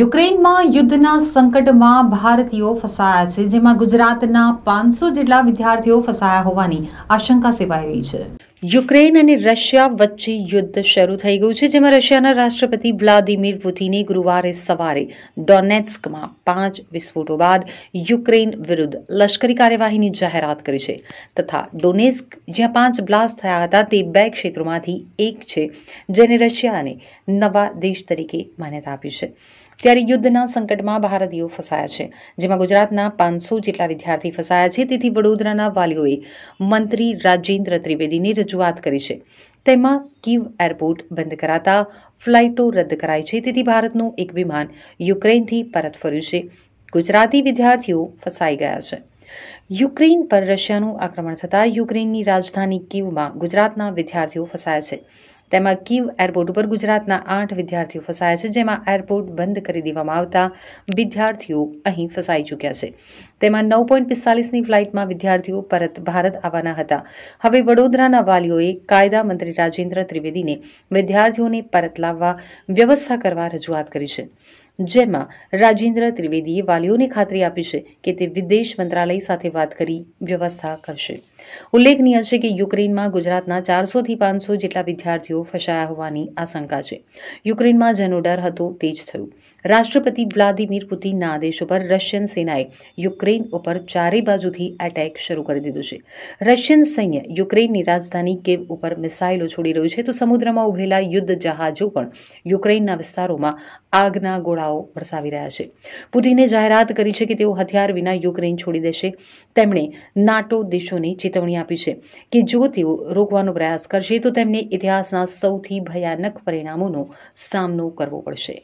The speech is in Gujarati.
યુક્રેનમાં યુદ્ધના સંકટમાં ભારતીયો ફસાયા છે જેમાં ગુજરાતના પાંચસો જેટલા વિદ્યાર્થીઓ ફસાયા હોવાની આશંકા સેવાઈ રહી છે યુક્રેન અને રશિયા વચ્ચે યુદ્ધ શરૂ થઈ ગયું છે જેમાં રશિયાના રાષ્ટ્રપતિ વ્લાદિમીર પુતિને ગુરુવારે સવારે ડોનેત્સ્કમાં પાંચ વિસ્ફોટો બાદ યુક્રેન વિરુદ્ધ લશ્કરી કાર્યવાહીની જાહેરાત કરી છે તથા ડોનેસ્ક જ્યાં પાંચ બ્લાસ્ટ થયા હતા તે બે ક્ષેત્રોમાંથી એક છે જેને રશિયાને નવા દેશ તરીકે માન્યતા આપી છે ત્યારે યુદ્ધના સંકટમાં ભારતીયો ફસાયા છે જેમાં ગુજરાતના પાંચસો જેટલા વિદ્યાર્થી ફસાયા છે તેથી વડોદરાના વાલીઓએ મંત્રી રાજેન્દ્ર ત્રિવેદીની રજૂ રજૂઆત કરી છે તેમાં કીવ એરપોર્ટ બંધ કરાતા ફ્લાઇટો રદ કરાઈ છે તેથી ભારતનું એક વિમાન યુક્રેનથી પરત ફર્યું છે ગુજરાતી વિદ્યાર્થીઓ ફસાઈ ગયા છે યુક્રેન પર રશિયાનું આક્રમણ થતાં યુક્રેનની રાજધાની કીવમાં ગુજરાતના વિદ્યાર્થીઓ ફસાયા છે તેમાં કીવ એરપોર્ટ ઉપર ગુજરાતના આઠ વિદ્યાર્થીઓ ફસાયા છે જેમાં એરપોર્ટ બંધ કરી દેવામાં આવતા વિદ્યાર્થીઓ અહીં ફસાઈ ચૂક્યા છે તેમાં નવ પોઈન્ટ પિસ્તાલીસની ફ્લાઇટમાં વિદ્યાર્થીઓ પરત ભારત આવવાના હતા હવે વડોદરાના વાલીઓએ કાયદા મંત્રી રાજેન્દ્ર ત્રિવેદીને વિદ્યાર્થીઓને પરત લાવવા વ્યવસ્થા કરવા રજૂઆત કરી છે જેમાં રાજેન્દ્ર ત્રિવેદીએ વાલીઓને ખાતરી આપી છે કે તે વિદેશ મંત્રાલય સાથે વાત કરી વ્યવસ્થા કરશે ઉલ્લેખનીય છે કે યુક્રેનમાં ગુજરાતના ચારસોથી પાંચસો જેટલા વિદ્યાર્થીઓ ફસાયા હોવાની આશંકા છે યુક્રેનમાં જેનો ડર હતો તે જ થયું રાષ્ટ્રપતિ વ્લાદિમીર પુતિનના આદેશ ઉપર રશિયન સેનાએ યુક્રેન ઉપર ચારે બાજુથી એટેક શરૂ કરી દીધું છે રશિયન સૈન્ય યુક્રેનની રાજધાની કેવ ઉપર મિસાઇલો છોડી રહ્યું છે તો સમુદ્રમાં ઉભેલા યુદ્ધ જહાજો પણ યુક્રેનના વિસ્તારોમાં આગના ગોળાઓ વરસાવી રહ્યા છે પુતિને જાહેરાત કરી છે કે તેઓ હથિયાર વિના યુક્રેન છોડી દેશે તેમણે નાટો દેશોને ચેતવણી આપી છે કે જો તેઓ રોકવાનો પ્રયાસ કરશે તો તેમને ઇતિહાસના સૌથી ભયાનક પરિણામોનો સામનો કરવો પડશે